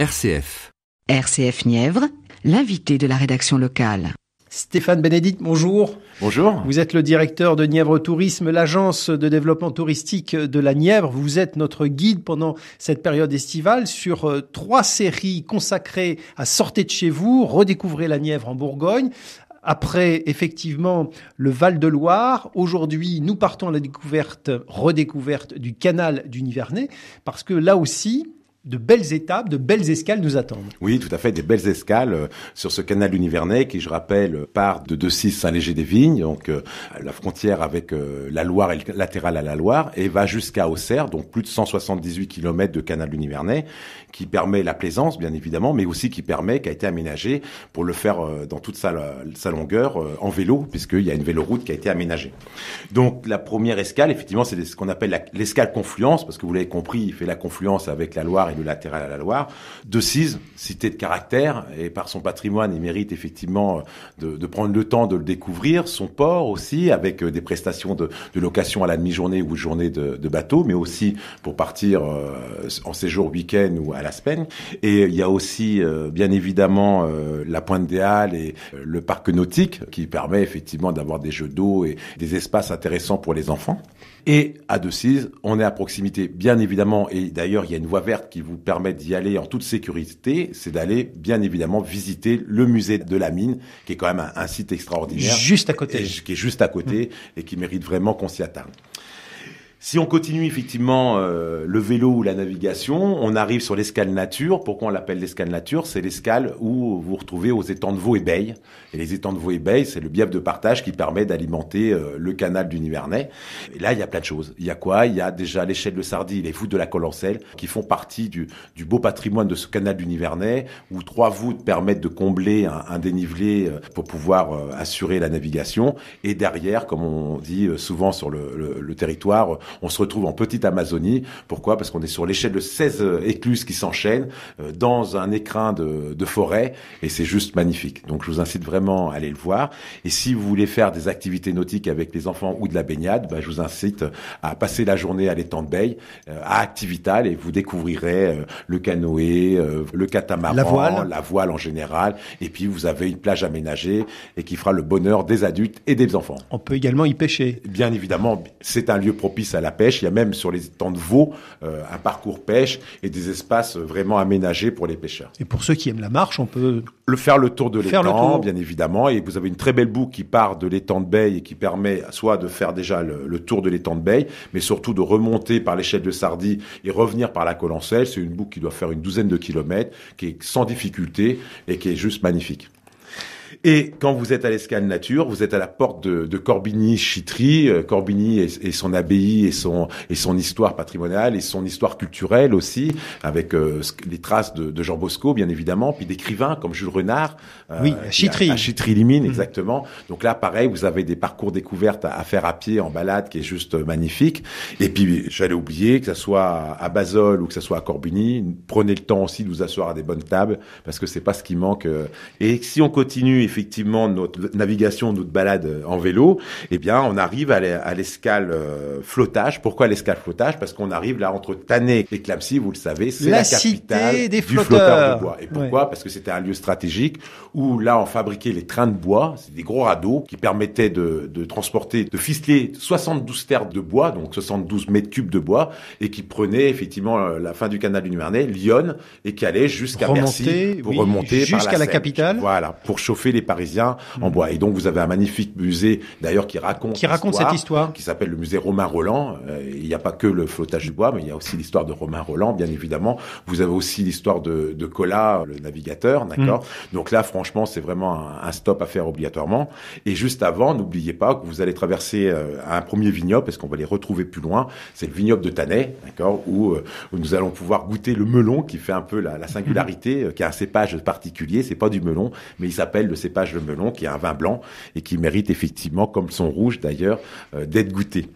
RCF. RCF Nièvre, l'invité de la rédaction locale. Stéphane Bénédicte, bonjour. Bonjour. Vous êtes le directeur de Nièvre Tourisme, l'agence de développement touristique de la Nièvre. Vous êtes notre guide pendant cette période estivale sur euh, trois séries consacrées à sortir de chez vous, redécouvrez la Nièvre en Bourgogne, après effectivement le Val de Loire. Aujourd'hui, nous partons à la découverte, redécouverte du canal du Nivernais, parce que là aussi, de belles étapes, de belles escales nous attendent. Oui, tout à fait, des belles escales euh, sur ce canal univernais qui, je rappelle, euh, part de 2-6 Saint-Léger-des-Vignes, donc euh, la frontière avec la Loire et le latéral à la Loire, et va jusqu'à Auxerre, donc plus de 178 km de canal univernais, qui permet la plaisance, bien évidemment, mais aussi qui permet, qui a été aménagé pour le faire dans toute sa, sa longueur en vélo, puisqu'il y a une véloroute qui a été aménagée. Donc la première escale, effectivement, c'est ce qu'on appelle l'escale confluence, parce que vous l'avez compris, il fait la confluence avec la Loire et le latéral à la Loire. De cité de caractère, et par son patrimoine, il mérite effectivement euh, de, prendre le temps de le découvrir. Son port aussi, avec euh, des prestations de, location à la demi-journée ou journée de, bateau, mais aussi pour partir euh, en séjour week-end ou à la semaine. Et il y a aussi, bien évidemment, la Pointe des Halles et le parc nautique, qui permet effectivement d'avoir des jeux d'eau et des espaces intéressants pour les enfants. Et à De on est à proximité, bien évidemment, et d'ailleurs, il y a une voie verte qui vous permet d'y aller en toute sécurité, c'est d'aller bien évidemment visiter le musée de la mine, qui est quand même un, site extraordinaire. Juste à côté. qui est juste à côté mmh. et qui mérite vraiment qu'on s'y attarde. Si on continue effectivement euh, le vélo ou la navigation, on arrive sur l'escale nature. Pourquoi on l'appelle l'escale nature C'est l'escale où vous vous retrouvez aux étangs de Vaux et Baye. Et les étangs de Vaux et Baye, c'est le biable de partage qui permet d'alimenter euh, le canal du Nivernais. Et là, il y a plein de choses. Il y a quoi Il y a déjà l'échelle de Sardis, les voûtes de la Colancelle qui font partie du, du beau patrimoine de ce canal du Nivernais, où trois voûtes permettent de combler un, dénivelé euh, pour pouvoir assurer la navigation. Et derrière, comme on dit souvent sur le, le territoire, on se retrouve en petite Amazonie. Pourquoi Parce qu'on est sur l'échelle de 16 euh, écluses qui s'enchaînent euh, dans un écrin de, de forêt et c'est juste magnifique. Donc je vous incite vraiment à aller le voir. Et si vous voulez faire des activités nautiques avec les enfants ou de la baignade, bah, je vous incite euh, à passer la journée à l'étang de euh, à Activital et vous découvrirez le canoë, le catamaran, la voile. la voile en général. Et puis vous avez une plage aménagée et qui fera le bonheur des adultes et des enfants. On peut également y pêcher. Bien évidemment, c'est un lieu propice à à la pêche. Il y a même sur les étangs de veau euh, un parcours pêche et des espaces vraiment aménagés pour les pêcheurs. Et pour ceux qui aiment la marche, on peut le faire le tour de l'étang, bien évidemment. Et vous avez une très belle boucle qui part de l'étang de Baye et qui permet soit de faire déjà le, tour de l'étang de Baye, mais surtout de remonter par l'échelle de Sardis et revenir par la Colancelle. C'est une boucle qui doit faire une douzaine de kilomètres, qui est sans difficulté et qui est juste magnifique. Et quand vous êtes à l'escale nature, vous êtes à la porte de, de Corbigny-Chitry, Corbigny euh, et, son abbaye et son, et son histoire patrimoniale et son histoire culturelle aussi, avec euh, les traces de, de, Jean Bosco, bien évidemment, puis d'écrivains comme Jules Renard. Euh, oui, à Chitry. À, Chitry-Limine, mmh. exactement. Donc là, pareil, vous avez des parcours découvertes à, faire à pied, en balade, qui est juste magnifique. Et puis, j'allais oublier, que ça soit à Basol ou que ça soit à Corbigny, prenez le temps aussi de vous asseoir à des bonnes tables, parce que c'est pas ce qui manque. Euh. Et si on continue effectivement notre navigation, notre balade euh, en vélo, eh bien, on arrive à l'escale euh, flottage. Pourquoi l'escale flottage Parce qu'on arrive là entre Tanné et Clamcy, vous le savez, c'est la, capitale des du flotteur de bois. Et pourquoi Parce que c'était un lieu stratégique où là, on fabriquait les trains de bois, c'est des gros radeaux qui permettaient de, transporter, de ficeler 72 terres de bois, donc 72 mètres cubes de bois, et qui prenaient effectivement euh, la fin du canal du Nivernais, Lyon, et qui allaient jusqu'à Bercy pour remonter jusqu'à la, la capitale. Voilà, pour chauffer les Parisiens en mm. bois. Et donc vous avez un magnifique musée d'ailleurs qui raconte qui raconte cette histoire qui s'appelle le musée Romain Roland. Euh, il n'y a pas que le flottage du bois, mais il y a aussi l'histoire de Romain Roland, bien évidemment. Vous avez aussi l'histoire de, de Colas, le navigateur, mm. d'accord. Donc là, franchement, c'est vraiment un, stop à faire obligatoirement. Et juste avant, n'oubliez pas que vous allez traverser euh, un premier vignoble, parce qu'on va les retrouver plus loin. C'est le vignoble de Tanay, d'accord, euh, où, nous allons pouvoir goûter le melon qui fait un peu la, singularité, qui a un cépage particulier. C'est pas du melon, mais il s'appelle le cépage page le melon, qui est un vin blanc et qui mérite effectivement, comme son rouge d'ailleurs, euh, d'être goûté.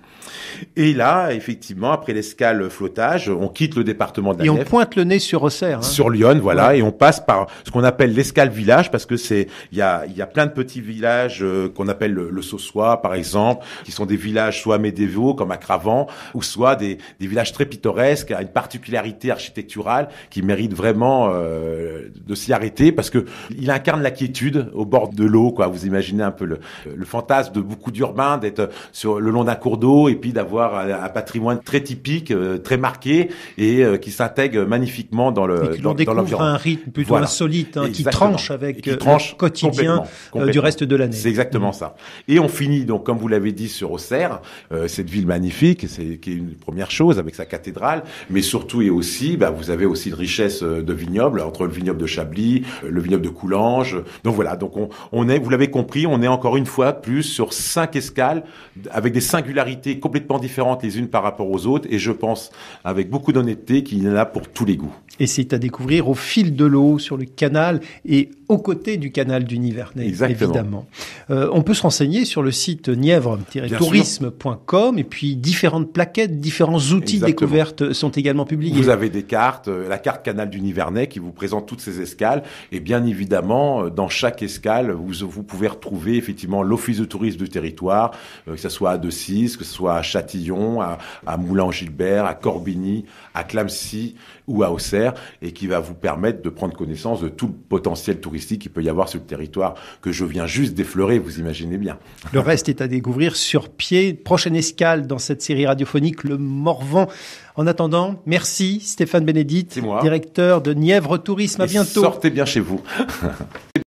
Et là, effectivement, après l'escale flottage, on quitte le département de la Et on pointe le nez sur Auxerre. Hein. Sur Lyon, voilà, et on passe par ce qu'on appelle l'escale village, parce que c'est il y a, y a plein de petits villages euh, qu'on appelle le, le Saussois, par exemple, qui sont des villages soit médiévaux, comme à Cravant, ou soit des, des villages très pittoresques, à une particularité architecturale qui mérite vraiment euh, de s'y arrêter, parce que il incarne la quiétude au bord de l'eau, quoi. Vous imaginez un peu le, le fantasme de beaucoup d'urbains d'être sur le long d'un cours d'eau et d'avoir un, patrimoine très typique, euh, très marqué et euh, qui s'intègre magnifiquement dans le et dans, dans un rythme plutôt insolite hein, qui tranche avec euh, le quotidien du reste de l'année. C'est exactement mmh. ça. Et on finit donc comme vous l'avez dit sur Auxerre, cette ville magnifique, c'est qui est une première chose avec sa cathédrale, mais surtout et aussi, bah, vous avez aussi une richesse de vignobles entre le vignoble de Chablis, le vignoble de Coulanges. Donc voilà, donc on, on est, vous l'avez compris, on est encore une fois plus sur cinq escales avec des singularités différentes les unes par rapport aux autres et je pense avec beaucoup d'honnêteté qu'il y en a pour tous les goûts. Et c'est à découvrir au fil de l'eau sur le canal et aux côtés du canal du Nivernais, Exactement. évidemment. Euh, on peut se renseigner sur le site nièvre-tourisme.com et puis différentes plaquettes, différents outils découvertes sont également publiés. Vous avez des cartes, euh, la carte canal du Nivernais qui vous présente toutes ces escales et bien évidemment euh, dans chaque escale vous, vous pouvez retrouver effectivement l'office de tourisme du territoire, que ce soit à De que ce soit à Châtillon, à, Moulin-Gilbert, à Corbigny, à Clamcy ou à Auxerre et qui va vous permettre de prendre connaissance de tout le potentiel touristique qui qu'il peut y avoir sur le territoire que je viens juste d'effleurer, vous imaginez bien. Le reste est à découvrir sur pied. Prochaine escale dans cette série radiophonique, le Morvan. En attendant, merci Stéphane Bénédicte, directeur de Nièvre Tourisme. À bientôt. sortez bien chez vous.